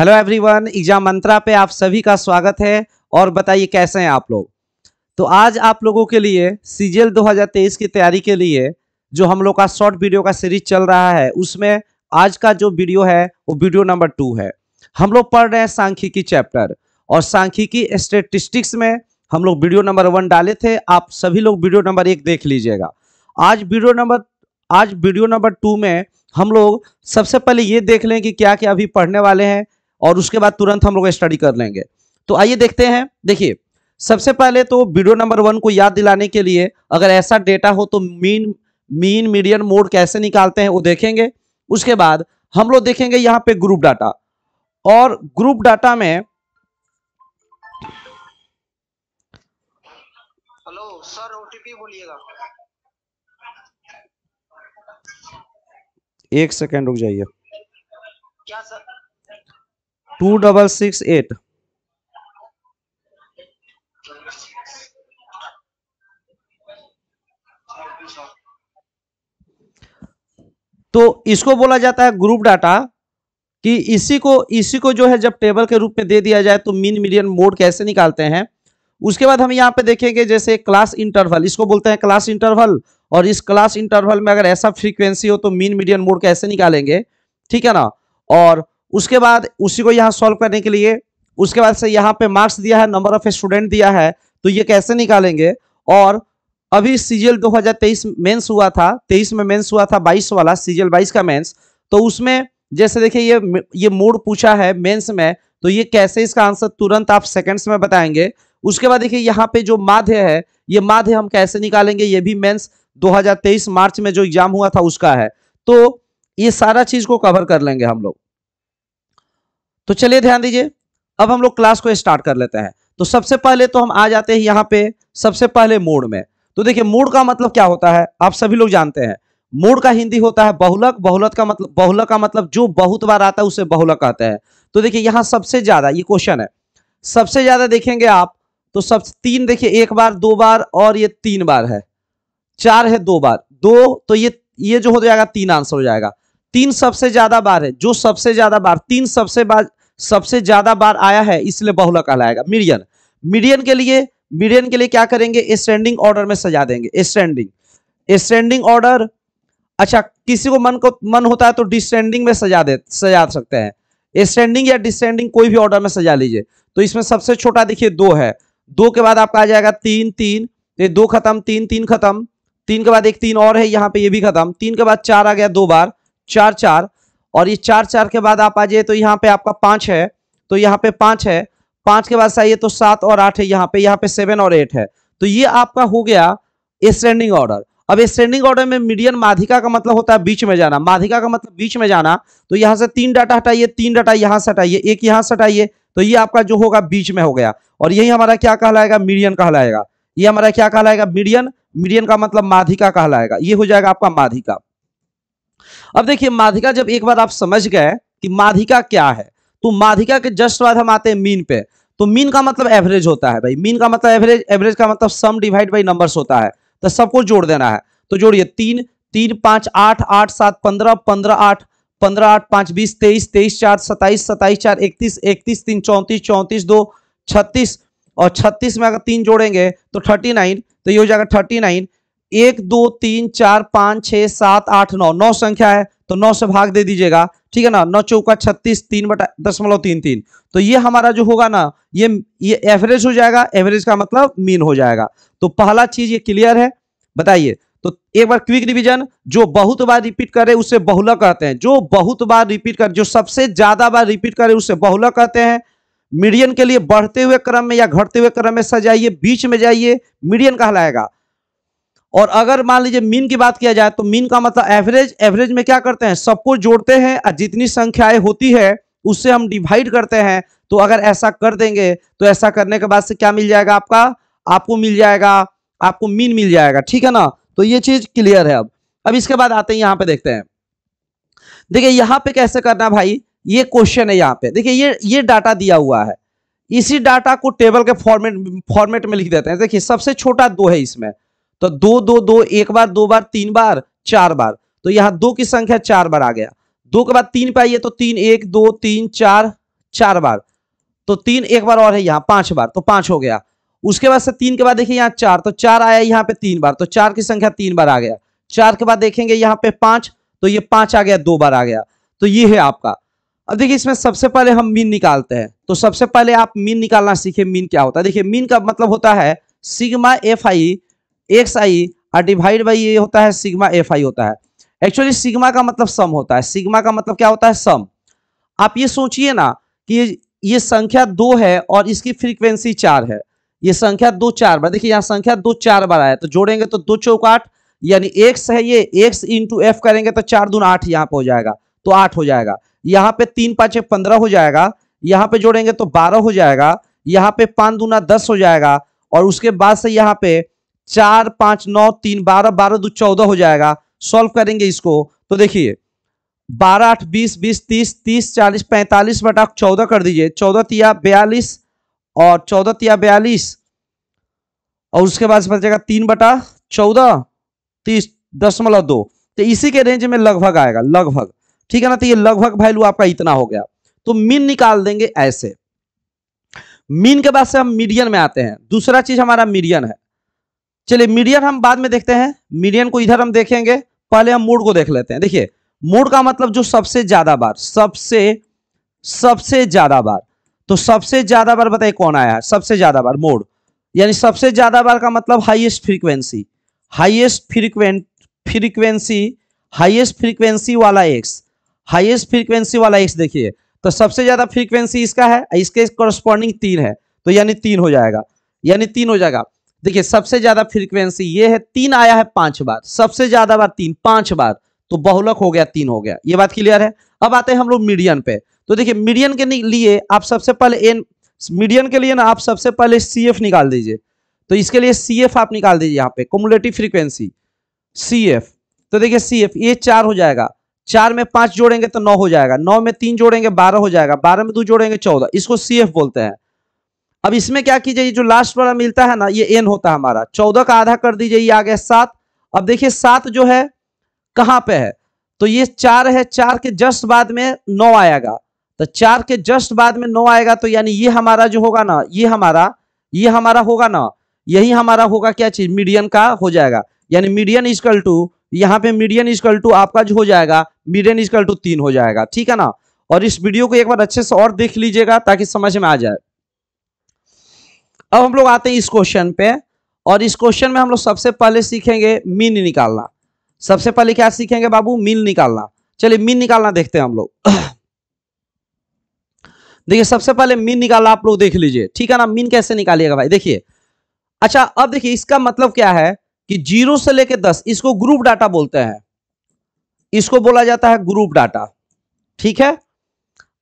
hello everyone exam मंत्रा पे आप सभी का स्वागत है और बताइए कैसे हैं आप लोग तो आज आप लोगों के लिए सीजीएल 2023 की तैयारी के लिए जो हम लोग का शॉर्ट वीडियो का सीरीज चल रहा है उसमें आज का जो वीडियो है वो वीडियो नंबर टू है हम लोग पढ़ रहे हैं सांख्यिकी चैप्टर और सांख्यिकी स्टेटिस्टिक्स में हम लोग वीडियो नंबर वन डाले थे आप सभी लोग वीडियो नंबर एक देख लीजिएगा आज वीडियो नंबर आज वीडियो नंबर टू में हम लोग सबसे पहले ये देख लें कि क्या क्या अभी पढ़ने वाले हैं और उसके बाद तुरंत हम लोग स्टडी कर लेंगे तो आइए देखते हैं देखिए सबसे पहले तो वीडियो नंबर वन को याद दिलाने के लिए अगर ऐसा डेटा हो तो मीन मीन मीडियन मोड कैसे निकालते हैं वो देखेंगे उसके बाद हम लोग देखेंगे यहाँ पे ग्रुप डाटा और ग्रुप डाटा में हेलो सर ओटीपी बोलिएगा एक सेकेंड रुक जाइए क्या sir two double six eight तो इसको बोला जाता है ग्रुप डाटा कि इसी को इसी को जो है जब टेबल के रूप में दे दिया जाए तो मीन मिलियन मोड कैसे निकालते हैं उसके बाद हम यहाँ पे देखेंगे जैसे क्लास इंटरवल इसको बोलते हैं क्लास इंटरवल और इस क्लास इंटरवल में अगर ऐसा फ्रीक्वेंसी हो तो मीन मीडियन मोड कैसे निकालेंगे ठीक है ना और उसके बाद उसी को यहाँ सॉल्व करने के लिए उसके बाद से यहाँ पे मार्क्स दिया है नंबर ऑफ स्टूडेंट दिया है तो ये कैसे निकालेंगे और अभी सीजीएल 2023 मेंस हुआ था 23 में मेंस हुआ था 22 वाला सीजीएल 22 का मेंस तो उसमें जैसे देखिए ये ये मूड पूछा है मेंस में तो ये कैसे इसका आंसर तुरंत आप सेकंड्स में बताएंगे उसके बाद देखिए यहाँ पे जो माध्य है ये माध्य हम कैसे निकालेंगे ये भी मेंस 2023 मार्च में जो एग्जाम हुआ था उसका है तो ये सारा चीज को कवर कर लेंगे हम लोग तो चलिए ध्यान दीजिए अब हम लोग क्लास को स्टार्ट कर लेते हैं तो सबसे पहले तो हम आ जाते हैं यहाँ पे सबसे पहले मूड में तो देखिए मूड का मतलब क्या होता है आप सभी लोग जानते हैं मूड का हिंदी होता है बहुलक बहुलत का मतलब बहुलक का मतलब जो बहुत बार आता है उसे बहुलक कहते हैं तो देखिए यहाँ सबसे ज्यादा ये क्वेश्चन है सबसे ज्यादा देखेंगे आप तो सब तीन देखिए एक बार दो बार और ये तीन बार है चार है दो बार दो तो ये ये जो हो जाएगा तीन आंसर हो जाएगा तीन सबसे ज्यादा बार है जो सबसे ज्यादा बार तीन सबसे बार सबसे ज्यादा बार आया है इसलिए बहुला कहलाएगा मीडियन मीडियन के लिए मीडियन के लिए क्या करेंगे स्टैंडिंग ऑर्डर में सजा देंगे स्टैंडिंग स्टैंडिंग ऑर्डर अच्छा किसी को मन को मन होता है तो डिसेंडिंग में सजा दे सजा सकते हैं स्टैंडिंग या डिसेंडिंग कोई भी ऑर्डर में सजा लीजिए तो इसमें सबसे छोटा देखिए दो है दो के बाद आपका आ जाएगा तीन तीन ये दो खत्म तीन तीन खत्म तीन के बाद एक तीन और है यहाँ पे ये भी खत्म तीन के बाद चार आ गया दो बार चार चार और ये चार चार के बाद आप आ जाइए तो यहाँ पे आपका पांच है तो यहाँ पे पांच है पांच के बाद आइए तो सात और आठ है यहाँ पे यहाँ पे सेवन और एट है तो ये आपका हो गया स्टैंडिंग ऑर्डर अब स्टैंडिंग ऑर्डर में मीडियन माधिका का मतलब होता है बीच में जाना माधिका का मतलब बीच में जाना तो यहाँ से तीन डाटा हटाइए तीन डाटा यहाँ से हटाइए एक यहाँ से हटाइए तो ये आपका जो होगा बीच में हो गया और यही हमारा क्या कहलाएगा मीडियन कहलाएगा ये हमारा क्या कहलाएगा मीडियन मीडियन का मतलब माधिका कहलाएगा ये हो जाएगा आपका माधिका अब देखिए माधिका जब एक बार आप समझ गए कि माधिका क्या है तो माधिका के जस्ट बाद हम आते हैं मीन पे तो मीन का मतलब एवरेज होता है भाई मीन का मतलब एवरेज एवरेज का मतलब सम डिवाइड बाई नंबर होता है तो सबको जोड़ देना है तो जोड़िए तीन तीन पांच आठ आठ सात पंद्रह पंद्रह आठ पंद्रह आठ पांच बीस तेईस तेईस चार सताइस सताइस चार इकतीस इकतीस तीन चौंतीस चौंतीस दो छत्तीस और छत्तीस में अगर तीन जोड़ेंगे तो थर्टी नाइन तो ये हो जाएगा थर्टी नाइन एक दो तीन चार पांच छह सात आठ नौ नौ संख्या है तो नौ से भाग दे दीजिएगा ठीक है ना नौ चौका छत्तीस तीन बटा दशमलव तीन तीन तो ये हमारा जो होगा ना ये ये एवरेज हो जाएगा एवरेज का मतलब मीन हो जाएगा तो पहला चीज ये क्लियर है बताइए तो एक बार क्विक रिवीजन जो बहुत बार रिपीट करे उसे बहुला कहते हैं जो बहुत बार रिपीट कर जो सबसे ज्यादा बार रिपीट करे उसे बहुला कहते हैं मीडियन के लिए बढ़ते हुए क्रम में या घटते हुए क्रम में सजाइए बीच में जाइए मीडियन कहलाएगा और अगर मान लीजिए मीन की बात किया जाए तो मीन का मतलब एवरेज एवरेज में क्या करते हैं सबको जोड़ते हैं और जितनी संख्याएं होती है उससे हम डिवाइड करते हैं तो अगर ऐसा कर देंगे तो ऐसा करने के बाद से क्या मिल जाएगा आपका आपको मिल जाएगा आपको मीन मिल जाएगा ठीक है ना तो ये चीज क्लियर है अब अब इसके बाद आते हैं यहाँ पे देखते हैं देखिए यहाँ पे कैसे करना भाई ये क्वेश्चन है यहाँ पे देखिए ये ये डाटा दिया हुआ है इसी डाटा को टेबल के फॉर्मेट फॉर्मेट में लिख देते हैं देखिए सबसे छोटा दो है इसमें तो दो दो दो एक बार दो बार तीन बार चार बार तो यहाँ दो की संख्या चार बार आ गया दो के बाद तीन पे आइए तो तीन एक दो तीन चार चार बार तो तीन एक बार और है यहाँ पांच बार तो पांच हो गया उसके बाद से तीन के बाद देखिए यहाँ चार तो चार आया यहाँ पे तीन बार तो चार की संख्या तीन बार आ गया चार के बाद देखेंगे यहाँ पे पांच तो ये पांच आ गया दो बार आ गया तो ये है आपका अब देखिए इसमें सबसे पहले हम मीन निकालते हैं तो सबसे पहले आप मीन निकालना सीखे मीन क्या होता है देखिए मीन का मतलब होता है sigma F I X I और डिवाइड बाई ये होता है सिग्मा एफ आई होता है एक्चुअली सिग्मा का मतलब सम होता है सिग्मा का मतलब क्या होता है सम आप ये सोचिए ना कि ये ये संख्या दो है और इसकी फ्रीक्वेंसी चार है ये संख्या दो चार बार देखिए यहाँ संख्या दो चार बार आया तो जोड़ेंगे तो दो चौक आठ यानी एक्स है ये एक्स इंटू एफ करेंगे तो चार दून आठ यहाँ पे हो जाएगा तो आठ हो जाएगा यहाँ पे तीन पाँच पंद्रह हो जाएगा यहाँ पे जोड़ेंगे तो बारह हो जाएगा यहाँ पे पाँच दूना दस हो जाएगा और उसके बाद से यहाँ पे चार पांच नौ तीन बारह बारह दो चौदह हो जाएगा सॉल्व करेंगे इसको तो देखिए बारह आठ बीस बीस तीस तीस चालीस पैंतालीस बटा चौदह कर दीजिए चौदह तिया बयालीस और चौदह तिया बयालीस और उसके बाद बचेगा तीन बटा चौदह तीस दशमलव दो तो इसी के रेंज में लगभग आएगा लगभग ठीक है ना तो ये लगभग वैल्यू आपका इतना हो गया तो मीन निकाल देंगे ऐसे मीन के बाद से हम मीडियन में आते हैं दूसरा चीज हमारा मीडियन है चलिए मीडियन हम बाद में देखते हैं मीडियन को इधर हम देखेंगे पहले हम मूड को देख लेते हैं देखिए मूड का मतलब जो सबसे ज्यादा बार सबसे सबसे ज्यादा बार तो सबसे ज्यादा बार बताइए कौन आया है सबसे ज्यादा बार मोड यानी सबसे ज्यादा बार का मतलब highest frequency highest frequent frequency highest frequency वाला एक्स हाईएस्ट फ्रीक्वेंसी वाला एक्स देखिए तो सबसे ज्यादा फ्रीक्वेंसी इसका है इसके कॉरस्पॉन्डिंग तीन है तो यानी तीन हो जाएगा यानी तीन हो जाएगा देखिए सबसे ज्यादा फ्रीक्वेंसी ये है तीन आया है पांच बार सबसे ज्यादा बार तीन पांच बार तो बहुलक हो गया तीन हो गया ये बात क्लियर है अब आते हैं हम लोग मीडियन पे तो देखिए मीडियन के लिए आप सबसे पहले एन मीडियन के लिए ना आप सबसे पहले सी एफ निकाल दीजिए तो इसके लिए सी एफ आप निकाल दीजिए यहाँ पे कोमुलेटिव फ्रीक्वेंसी सी एफ तो देखिये सी एफ ये चार हो जाएगा चार में पांच जोड़ेंगे तो नौ हो जाएगा नौ में तीन जोड़ेंगे बारह हो जाएगा बारह में दो जोड़ेंगे चौदह इसको सी एफ बोलते हैं अब इसमें क्या कीजिए जो लास्ट वाला मिलता है ना ये एन होता है हमारा चौदह का आधा कर दीजिए ये आ गया सात अब देखिए सात जो है कहाँ पे है तो ये चार है चार के जस्ट बाद में नौ आएगा तो चार के जस्ट बाद में नौ आएगा तो यानी ये हमारा जो होगा ना ये हमारा ये हमारा होगा ना यही हमारा होगा क्या चीज मीडियन का हो जाएगा यानी मीडियन इजकल टू यहाँ पे मीडियन इजकल टू आपका जो हो जाएगा मीडियन इजकल टू तीन हो जाएगा ठीक है ना और इस वीडियो को एक बार अच्छे से और देख लीजिएगा ताकि समझ में आ जाए अब हम लोग आते हैं इस क्वेश्चन पे और इस क्वेश्चन में हम लोग सबसे पहले सीखेंगे मीन निकालना सबसे पहले क्या सीखेंगे बाबू मीन निकालना चलिए मीन निकालना देखते हैं हम लोग देखिए सबसे पहले मीन निकालना आप लोग देख लीजिए ठीक है ना मीन कैसे निकालिएगा भाई देखिए अच्छा अब देखिए इसका मतलब क्या है कि जीरो से लेके दस इसको ग्रुप डाटा बोलते हैं इसको बोला जाता है ग्रुप डाटा ठीक है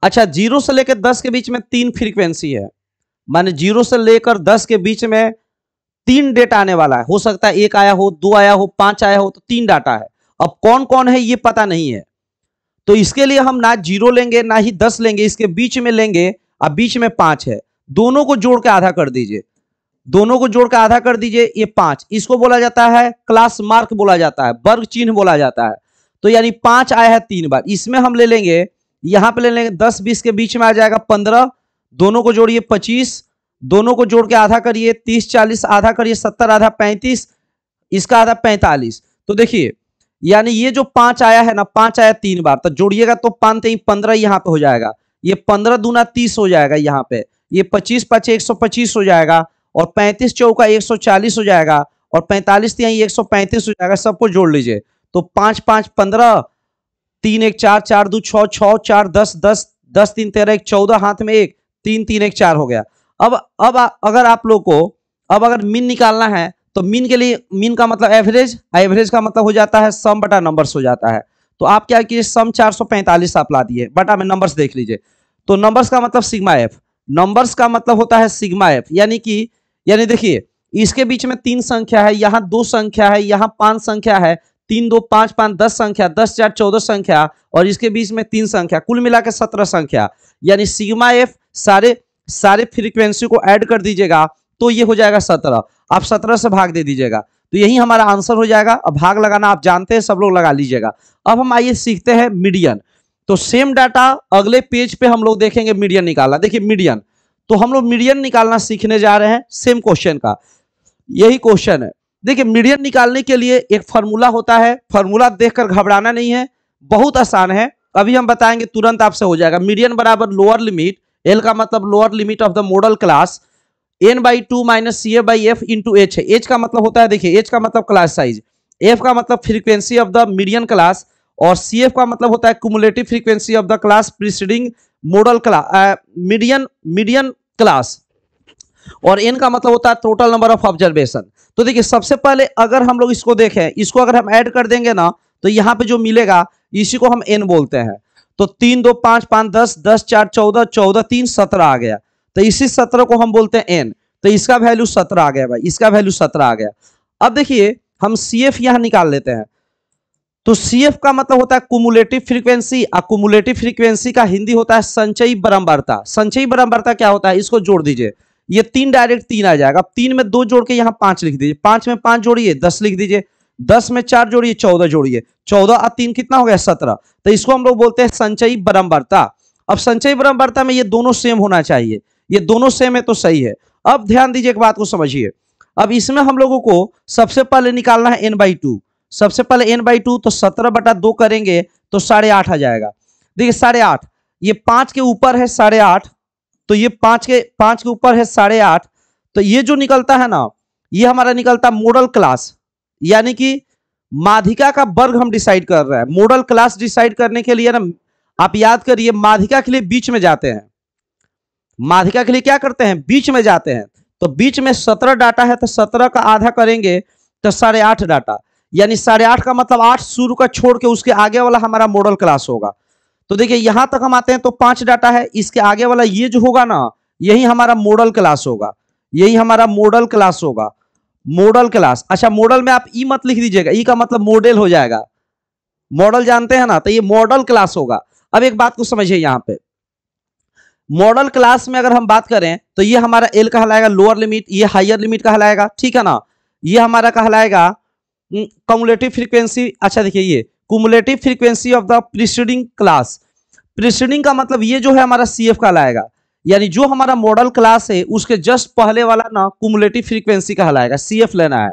अच्छा जीरो से लेकर दस के बीच में तीन फ्रीक्वेंसी है माने जीरो से लेकर दस के बीच में तीन डेटा आने वाला है हो सकता है एक आया हो दो आया हो पांच आया हो तो तीन डाटा है अब कौन कौन है ये पता नहीं है तो इसके लिए हम ना जीरो लेंगे ना ही दस लेंगे इसके बीच में लेंगे अब बीच में पांच है दोनों को जोड़ के आधा कर दीजिए दोनों को जोड़ के आधा कर दीजिए ये पांच इसको बोला जाता है क्लास मार्क बोला जाता है वर्ग चिन्ह बोला जाता है तो यानी पांच आया है तीन बार इसमें हम ले लेंगे यहां पे ले लेंगे दस बीस के बीच में आ जाएगा पंद्रह दोनों को जोड़िए पच्चीस दोनों को जोड़ के आधा करिए तीस चालीस आधा करिए सत्तर आधा पैंतीस इसका आधा पैंतालीस तो देखिए यानी ये जो पांच आया है ना पांच आया तीन बार तो जोड़िएगा तो पांच तीन पंद्रह यहाँ पे हो जाएगा ये पंद्रह दूना तीस हो जाएगा यहाँ पे ये पच्चीस पाँच एक सौ पच्चीस हो जाएगा और पैंतीस चौका एक सौ चालीस हो जाएगा और पैंतालीस तीन एक सौ पैंतीस हो जाएगा सबको जोड़ लीजिए तो पांच पांच पंद्रह तीन एक चार चार दो छ छः चार दस दस दस तीन तेरह एक चौदह हाथ में एक तीन तीन एक चार हो गया अब अब अगर आप लोग को अब अगर मीन निकालना है तो मीन के लिए मीन का मतलब एवरेज एवरेज का मतलब हो जाता है सम बटा नंबर्स हो जाता है तो आप क्या कीजिए सम 445 आप ला दिए बटा में नंबर्स देख लीजिए तो नंबर्स का मतलब सिग्मा एफ नंबर्स का मतलब होता है सिग्मा एफ यानी कि यानी देखिए इसके बीच में तीन संख्या है यहाँ दो संख्या है यहाँ पांच संख्या है तीन दो पांच पांच दस संख्या दस चार चौदह संख्या और इसके बीच में तीन संख्या कुल मिला के सत्रह संख्या यानी सिग्मा एफ सारे सारे फ्रीक्वेंसी को ऐड कर दीजिएगा तो ये हो जाएगा सत्रह आप सत्रह से भाग दे दीजिएगा तो यही हमारा आंसर हो जाएगा अब भाग लगाना आप जानते हैं सब लोग लगा लीजिएगा अब हम आइए सीखते हैं मीडियन तो सेम डाटा अगले पेज पे हम लोग देखेंगे मीडियन निकालना देखिए मीडियन तो हम लोग मीडियन निकालना सीखने जा रहे हैं सेम क्वेश्चन का यही क्वेश्चन है देखिए मीडियन निकालने के लिए एक फॉर्मूला होता है फार्मूला देखकर घबराना नहीं है बहुत आसान है अभी हम बताएंगे तुरंत आपसे हो जाएगा मीडियन बराबर लोअर लिमिट एल का मतलब lower limit of the modal class N by two minus C A by F into H है एच का मतलब होता है देखिए एच का मतलब क्लास साइज एफ का मतलब frequency of the median class और सी एफ का मतलब होता है cumulative frequency of the class preceding modal class median median class और एन का मतलब होता है टोटल नंबर ऑफ ऑब्जर्वेशन तो देखिए सबसे पहले अगर हम लोग इसको देखें इसको अगर हम ऐड कर देंगे ना तो यहाँ पे जो मिलेगा इसी को हम एन बोलते हैं तो तीन दो पांच पांच दस दस चार चौदह चौदह तीन सत्रह आ गया तो इसी सत्रह को हम बोलते हैं एन तो इसका वैल्यू सत्रह आ गया भाई इसका वैल्यू सत्रह आ गया अब देखिए हम सी एफ यहां निकाल लेते हैं तो सी एफ का मतलब होता है कुमुलेटिव फ्रीक्वेंसी और कुमुलेटिव फ्रीक्वेंसी का हिंदी होता है संचयी बरम्बरता संचयी बरम्बरता क्या होता है इसको जोड़ दीजिए ये तीन डायरेक्ट तीन आ जाएगा अब तीन में दो जोड़ के यहाँ पांच लिख दीजिए पांच में पांच जोड़िए दस लिख दीजिए दस में चार जोड़िए चौदह जोड़िए चौदह और तीन कितना हो गया सत्रह तो इसको हम लोग बोलते हैं संचयी बरम्बरता अब संचयी बरम्बरता में ये दोनों सेम होना चाहिए ये दोनों सेम है तो सही है अब ध्यान दीजिए एक बात को समझिए अब इसमें हम लोगों को सबसे पहले निकालना है एन बाई टू सबसे पहले एन बाई टू तो सत्रह बटा दो करेंगे तो साढ़े आठ आ जाएगा देखिए साढ़े आठ ये पांच के ऊपर है साढ़े आठ तो ये पांच के पांच के ऊपर है साढ़े आठ तो ये जो निकलता है ना ये हमारा निकलता है मॉडल क्लास यानी कि माधिका का वर्ग हम डिसाइड कर रहे हैं मॉडल क्लास डिसाइड करने के लिए ना आप याद करिए माधिका के लिए बीच में जाते हैं माधिका के लिए क्या करते हैं बीच में जाते हैं तो बीच में सत्रह डाटा है तो सत्रह का आधा करेंगे तो साढ़े आठ डाटा यानी साढ़े आठ का मतलब आठ शुरू का छोड़ के उसके आगे वाला हमारा मॉडल क्लास होगा तो देखिए यहां तक हम आते हैं तो पांच डाटा है इसके आगे वाला ये जो होगा ना यही हमारा मॉडल क्लास होगा यही हमारा मॉडल क्लास होगा मॉडल क्लास अच्छा मॉडल में आप ई e मत लिख दीजिएगा ई e का मतलब मॉडल हो जाएगा मॉडल जानते हैं ना तो ये मॉडल क्लास होगा अब एक बात को समझिए यहाँ पे मॉडल क्लास में अगर हम बात करें तो ये हमारा एल कहलाएगा लोअर लिमिट ये हायर लिमिट कहलाएगा ठीक है ना ये हमारा कहलाएगा कम्युलेटिव फ्रीक्वेंसी अच्छा देखिए ये cumulative frequency of the preceding class preceding का मतलब ये जो है हमारा सी एफ कहलाएगा यानी जो हमारा मॉडल क्लास है उसके जस्ट पहले वाला ना कुमुलेटिव फ्रीक्वेंसी कहलाएगा सी एफ लेना है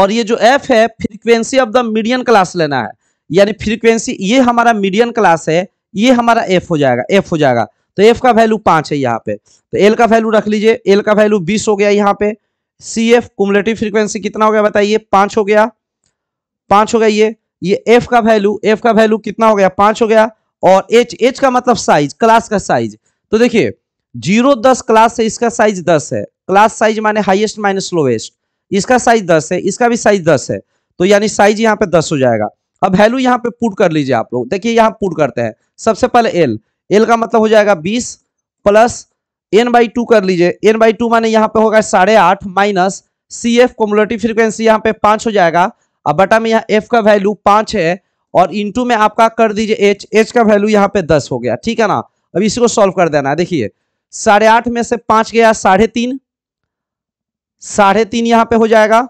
और ये जो एफ है frequency of the median class लेना है यानी फ्रीक्वेंसी ये हमारा मीडियन क्लास है ये हमारा एफ हो जाएगा एफ हो जाएगा तो एफ का वैल्यू पांच है यहाँ पे तो एल का वैल्यू रख लीजिए एल का वैल्यू बीस हो गया यहाँ पे सी एफ कुमलेटिव फ्रीक्वेंसी कितना हो गया बताइए पांच हो गया पांच हो गया ये ये एफ का वैल्यू एफ का वैल्यू कितना हो गया पांच हो गया और एच एच का मतलब साइज क्लास का साइज तो देखिए जीरो दस क्लास है इसका साइज दस है क्लास साइज माने हाईएस्ट माइनस लोएस्ट इसका साइज दस है इसका भी साइज दस है तो यानी साइज यहाँ पे दस हो जाएगा अब वैल्यू यहाँ पे पुट कर लीजिए आप लोग देखिए यहाँ पुट करते हैं सबसे पहले एल एल का मतलब हो जाएगा बीस प्लस एन बाई टू कर लीजिए एन बाई टू माने यहाँ पे होगा साढ़े आठ minus C F cumulative frequency यहाँ पे पांच हो जाएगा अब बटा में यहाँ एफ का वैल्यू पांच है और इंटू में आपका कर दीजिए एच एच का वैल्यू यहाँ पे दस हो गया ठीक है ना अब इसको सॉल्व कर देना है देखिए साढ़े आठ में से पांच गया साढ़े तीन साढ़े तीन यहाँ पे हो जाएगा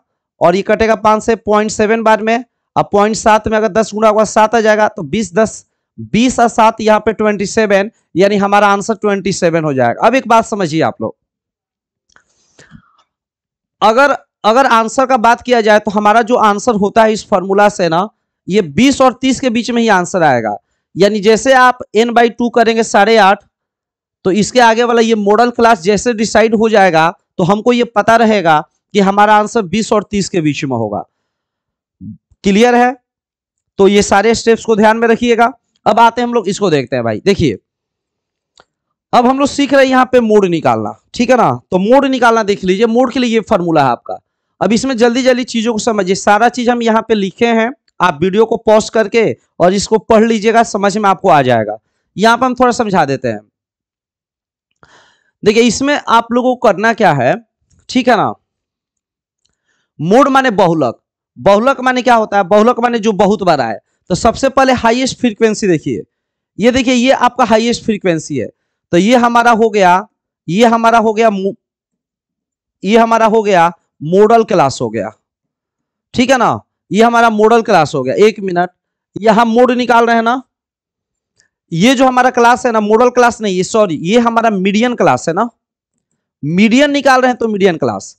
और ये कटेगा पांच से पॉइंट सेवन बार में अब पॉइंट सात में अगर दस गुना होगा सात आ जाएगा तो बीस दस बीस और सात यहाँ पे ट्वेंटी सेवन यानी हमारा आंसर ट्वेंटी सेवन हो जाएगा अब एक बात समझिए आप लोग अगर अगर आंसर का बात किया जाए तो हमारा जो आंसर होता है इस फॉर्मूला से ना ये 20 और 30 के बीच में ही आंसर आएगा यानी जैसे आप n बाई टू करेंगे साढ़े आठ तो इसके आगे वाला ये मॉडल क्लास जैसे डिसाइड हो जाएगा तो हमको ये पता रहेगा कि हमारा आंसर 20 और 30 के बीच में होगा क्लियर है तो ये सारे स्टेप्स को ध्यान में रखिएगा अब आते हैं हम लोग इसको देखते हैं भाई देखिए अब हम लोग सीख रहे हैं यहाँ पे मोड निकालना ठीक है ना तो मोड निकालना देख लीजिए मोड के लिए ये फॉर्मूला है आपका अब इसमें जल्दी जल्दी चीज़ों को समझिए सारा चीज़ हम यहाँ पे लिखे हैं आप वीडियो को पॉज करके और इसको पढ़ लीजिएगा समझ में आपको आ जाएगा यहाँ पर हम थोड़ा समझा देते हैं देखिए इसमें आप लोगों को करना क्या है ठीक है ना मोड माने बहुलक बहुलक माने क्या होता है बहुलक माने जो बहुत बड़ा है तो सबसे पहले हाईएस्ट फ्रीक्वेंसी देखिए ये देखिए ये आपका हाईएस्ट फ्रीक्वेंसी है तो ये हमारा हो गया ये हमारा हो गया ये हमारा हो गया मॉडल क्लास हो गया ठीक है ना ये हमारा मॉडल क्लास हो गया एक मिनट यहां मोड निकाल रहे हैं ना ये जो हमारा क्लास है ना मॉडल क्लास नहीं ये सॉरी ये हमारा मीडियन क्लास है ना मीडियन निकाल रहे हैं तो मीडियन क्लास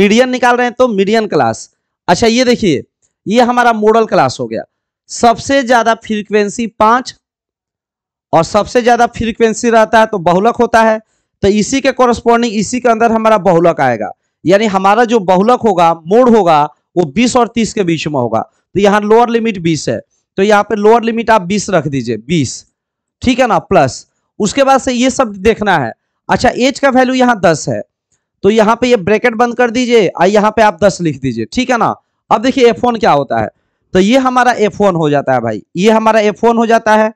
मीडियन निकाल रहे हैं तो मीडियन क्लास अच्छा ये देखिए ये हमारा मॉडल क्लास हो गया सबसे ज्यादा फ्रीक्वेंसी पांच और सबसे ज्यादा फ्रीक्वेंसी रहता है तो बहुलक होता है तो इसी के कोरस्पॉन्डिंग इसी के अंदर हमारा बहुलक आएगा यानी हमारा जो बहुलक होगा मोड़ होगा वो 20 और 30 के बीच में होगा तो यहाँ लोअर लिमिट 20 है तो यहाँ पे लोअर लिमिट आप 20 रख दीजिए 20 ठीक है ना प्लस उसके बाद से ये सब देखना है अच्छा एज का वैल्यू यहाँ दस है तो यहाँ पे ये ब्रैकेट बंद कर दीजिए और यहाँ पे आप दस लिख दीजिए ठीक है ना अब देखिए एफ क्या होता है तो ये हमारा एफ हो जाता है भाई ये हमारा एफ हो जाता है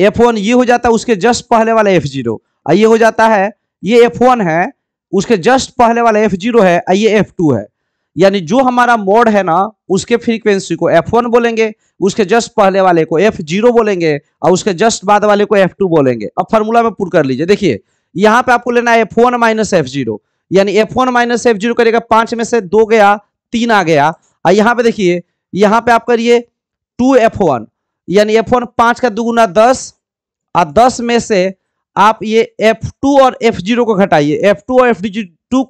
एफ ये हो जाता है उसके जस्ट पहले वाला एफ जीरो ये हो जाता है ये एफ है उसके जस्ट पहले वाला एफ जीरो है ये एफ टू है यानी जो हमारा मोड है ना उसके फ्रीक्वेंसी को एफ वन बोलेंगे उसके जस्ट पहले वाले को एफ जीरो बोलेंगे और उसके जस्ट बाद वाले को एफ टू बोलेंगे अब फॉर्मूला में पुर कर लीजिए देखिए यहाँ पे आपको लेना है F one minus F zero यानी F one minus F zero करिएगा पांच में से दो गया तीन आ गया और यहाँ पे देखिए यहाँ पे आप करिए टू एफ वन यानी एफ वन पांच का दुगुना दस और दस में से आप ये एफ टू और एफ जीरो को घटाइए एफ टू और एफ टू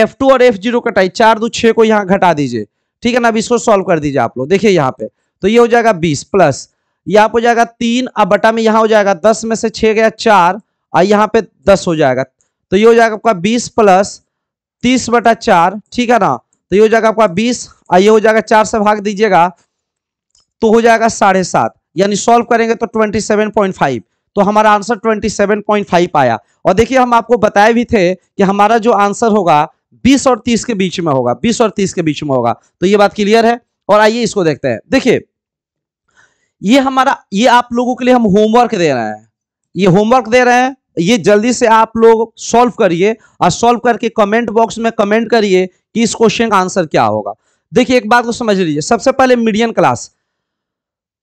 एफ टू और एफ जीरो घटाइए चार दो छः को यहाँ घटा दीजिए ठीक है ना अब इसको सॉल्व कर दीजिए आप लोग देखिए यहाँ पे तो ये हो जाएगा बीस प्लस यहाँ पर हो जाएगा तीन अब बटा में यहाँ हो जाएगा दस में से छः गया चार और यहाँ पे दस हो जाएगा तो ये हो जाएगा आपका बीस प्लस तीस बटा चार ठीक है ना तो ये हो जाएगा आपका बीस और ये हो जाएगा चार से भाग दीजिएगा तो हो जाएगा साढ़े सात यानी सॉल्व करेंगे तो ट्वेंटी सेवन पॉइंट फाइव तो हमारा आंसर 27.5 आया और देखिए हम आपको बताए भी थे कि हमारा जो आंसर होगा 20 और 30 के बीच में होगा 20 और 30 के बीच में होगा तो ये बात क्लियर है और आइए इसको देखते हैं देखिए ये हमारा ये आप लोगों के लिए हम होमवर्क दे रहे हैं ये होमवर्क दे रहे हैं ये जल्दी से आप लोग सॉल्व करिए और सॉल्व करके कमेंट बॉक्स में कमेंट करिए कि इस क्वेश्चन का आंसर क्या होगा देखिए एक बात को समझ लीजिए सबसे पहले मीडियन क्लास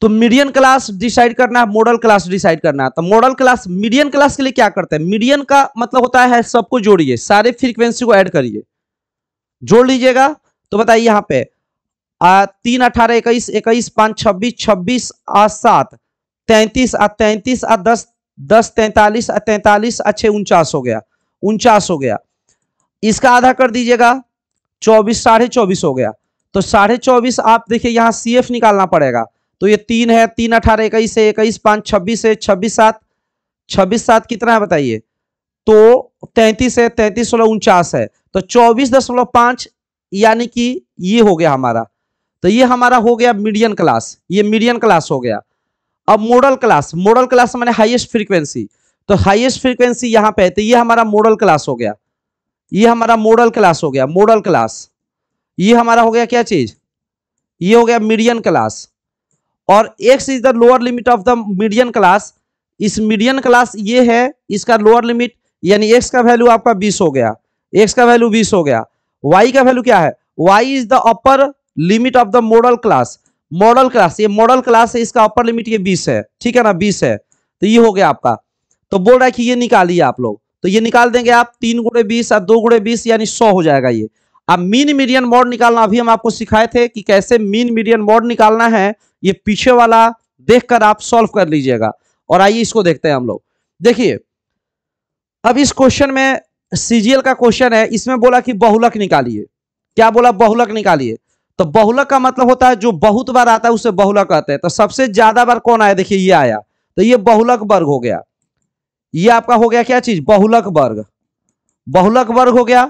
तो मीडियन क्लास डिसाइड करना है मॉडल क्लास डिसाइड करना है तो मॉडल क्लास मीडियन क्लास के लिए क्या करते हैं मीडियन का मतलब होता है सबको जोड़िए सारे फ्रीक्वेंसी को ऐड करिए जोड़ लीजिएगा तो बताइए यहाँ पे आ, तीन अठारह इक्कीस इक्कीस पाँच छब्बीस छब्बीस आ सात तैंतीस आ तैंतीस आ दस दस तैंतालीस आ तैंतालीस आ छः उनचास हो गया उनचास हो गया इसका आधा कर दीजिएगा चौबीस साढ़े चौबीस हो गया तो साढ़े चौबीस आप देखिए यहाँ सी एफ निकालना पड़ेगा तो ये तीन है तीन अठारह इक्कीस है इक्कीस पांच छब्बीस है छब्बीस सात छब्बीस सात कितना है बताइए तो तैतीस है तैतीस सोलह उनचास है तो चौबीस दशमलव पांच यानी कि ये हो गया हमारा तो ये हमारा हो गया मीडियन क्लास ये मीडियन क्लास हो गया अब मॉडल क्लास मॉडल क्लास मैंने हाइएस्ट फ्रीक्वेंसी तो हाइएस्ट फ्रीक्वेंसी यहां पर है तो ये हमारा मॉडल क्लास हो गया ये हमारा मॉडल क्लास हो गया मॉडल क्लास ये हमारा हो गया क्या चीज ये हो गया मीडियन क्लास और X is the lower limit of the median class इस मीडियन क्लास ये है इसका लोअर लिमिट यानी एक्स का वैल्यू आपका बीस हो गया एक्स का वैल्यू बीस हो गया वाई का वैल्यू क्या है Y is the upper limit of the modal class modal class ये मॉडल क्लास है इसका अपर लिमिट ये बीस है ठीक है ना बीस है तो ये हो गया आपका तो बोल रहा है कि ये निकालिए आप लोग तो ये निकाल देंगे आप तीन गुड़े बीस और दो गुड़े बीस यानी सौ हो जाएगा ये अब मीन मीडियन मोड निकालना अभी हम आपको सिखाए थे कि कैसे मीन मीडियन मोड निकालना है ये पीछे वाला देखकर आप सॉल्व कर लीजिएगा और आइए इसको देखते हैं हम लोग देखिए अब इस क्वेश्चन में सीजीएल का क्वेश्चन है इसमें बोला कि बहुलक निकालिए क्या बोला बहुलक निकालिए तो बहुलक का मतलब होता है जो बहुत बार आता है उसे बहुलक कहते हैं तो सबसे ज्यादा बार कौन आया देखिए ये आया तो ये बहुलक वर्ग हो गया ये आपका हो गया क्या चीज बहुलक वर्ग बहुलक वर्ग हो गया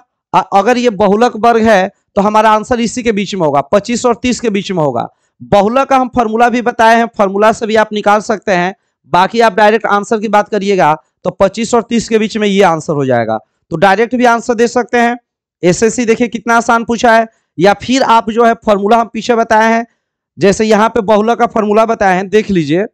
अगर ये बहुलक वर्ग है तो हमारा आंसर इसी के बीच में होगा 25 और 30 के बीच में होगा बहुला का हम फॉर्मूला भी बताए हैं फॉर्मूला से भी आप निकाल सकते हैं बाकी आप डायरेक्ट आंसर की बात करिएगा तो 25 और 30 के बीच में ये आंसर हो जाएगा तो डायरेक्ट भी आंसर दे सकते हैं एसएससी देखिए कितना आसान पूछा है या फिर आप जो है फॉर्मूला हम पीछे बताए हैं जैसे यहाँ पे बहुला का फॉर्मूला बताए हैं देख लीजिए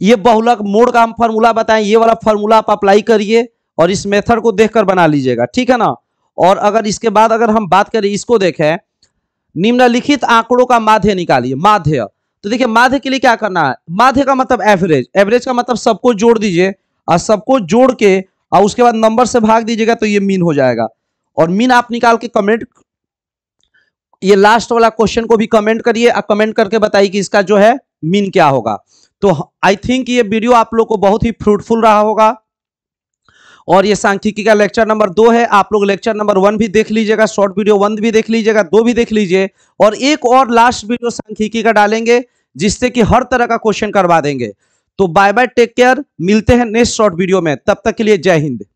ये बहुलक मोड का हम फॉर्मूला बताएं ये वाला फॉर्मूला आप अप्लाई करिए और इस मेथड को देखकर बना लीजिएगा ठीक है ना और अगर इसके बाद अगर हम बात करें इसको देखें निम्नलिखित आंकड़ों का माध्य निकालिए माध्य तो देखिए माध्य के लिए क्या करना है माध्य का मतलब एवरेज एवरेज का मतलब सबको जोड़ दीजिए और सबको जोड़ के और उसके बाद नंबर से भाग दीजिएगा तो ये मीन हो जाएगा और मीन आप निकाल के कमेंट ये लास्ट वाला क्वेश्चन को भी कमेंट करिए और कमेंट करके बताइए कि इसका जो है मीन क्या होगा तो आई थिंक ये वीडियो आप लोग को बहुत ही फ्रूटफुल रहा होगा और ये सांख्यिकी का लेक्चर नंबर दो है आप लोग लेक्चर नंबर वन भी देख लीजिएगा शॉर्ट वीडियो वन भी देख लीजिएगा दो भी देख लीजिए और एक और लास्ट वीडियो सांख्यिकी का डालेंगे जिससे कि हर तरह का क्वेश्चन करवा देंगे तो बाय बाय टेक केयर मिलते हैं नेक्स्ट शॉर्ट वीडियो में तब तक के लिए जय हिंद